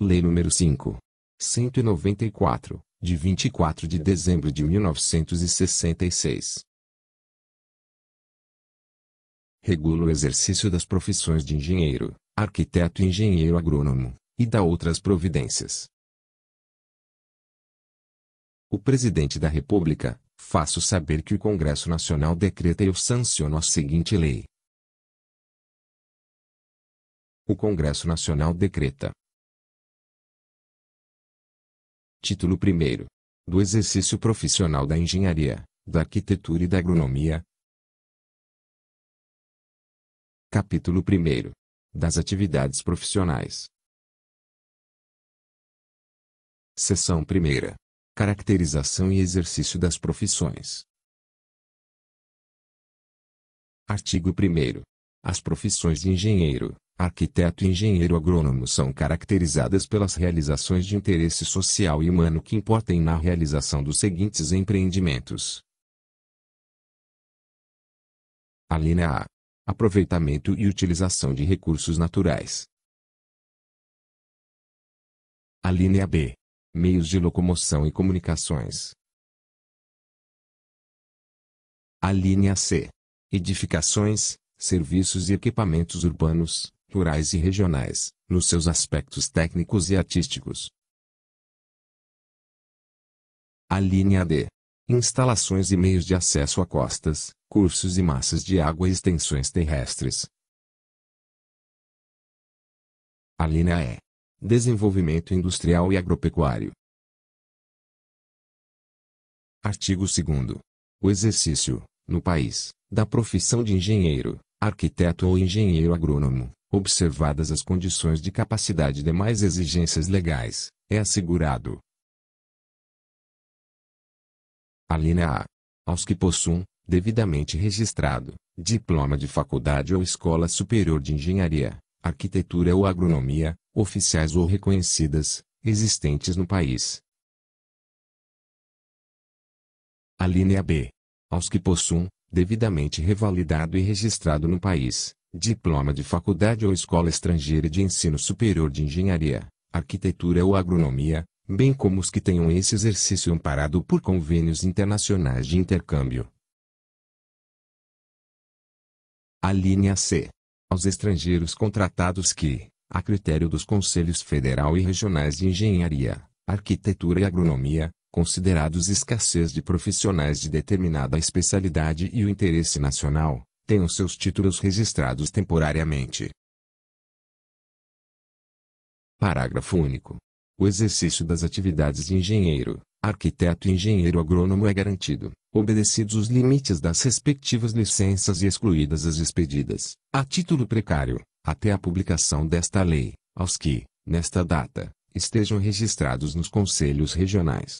Lei nº 5. 194, de 24 de dezembro de 1966. Regula o exercício das profissões de engenheiro, arquiteto e engenheiro agrônomo, e dá outras providências. O Presidente da República, faço saber que o Congresso Nacional decreta e o sanciona a seguinte lei. O Congresso Nacional decreta, Título 1 Do exercício profissional da engenharia, da arquitetura e da agronomia. Capítulo 1 Das atividades profissionais. Seção 1 Caracterização e exercício das profissões. Artigo 1 As profissões de engenheiro, arquiteto e engenheiro agrônomo são caracterizadas pelas realizações de interesse social e humano que importem na realização dos seguintes empreendimentos. A linha A. Aproveitamento e utilização de recursos naturais. A linha B. Meios de locomoção e comunicações. A linha C. Edificações, serviços e equipamentos urbanos, rurais e regionais, nos seus aspectos técnicos e artísticos. A linha D. Instalações e meios de acesso a costas, cursos e massas de água e extensões terrestres. A linha E. Desenvolvimento industrial e agropecuário. Artigo 2. O exercício, no país, da profissão de engenheiro, arquiteto ou engenheiro agrônomo, observadas as condições de capacidade e demais exigências legais, é assegurado. Alínea A. Aos que possuam, devidamente registrado, diploma de faculdade ou escola superior de engenharia, arquitetura ou agronomia, oficiais ou reconhecidas, existentes no país. Alínea B. Aos que possuam, devidamente revalidado e registrado no país, diploma de faculdade ou escola estrangeira de ensino superior de engenharia, arquitetura ou agronomia, bem como os que tenham esse exercício amparado por convênios internacionais de intercâmbio. A linha C. Aos estrangeiros contratados que, a critério dos Conselhos Federal e Regionais de Engenharia, Arquitetura e Agronomia, considerados escassez de profissionais de determinada especialidade e o interesse nacional, tenham seus títulos registrados temporariamente. Parágrafo único. O exercício das atividades de engenheiro, arquiteto e engenheiro agrônomo é garantido, obedecidos os limites das respectivas licenças e excluídas as expedidas, a título precário, até a publicação desta lei, aos que, nesta data, estejam registrados nos conselhos regionais,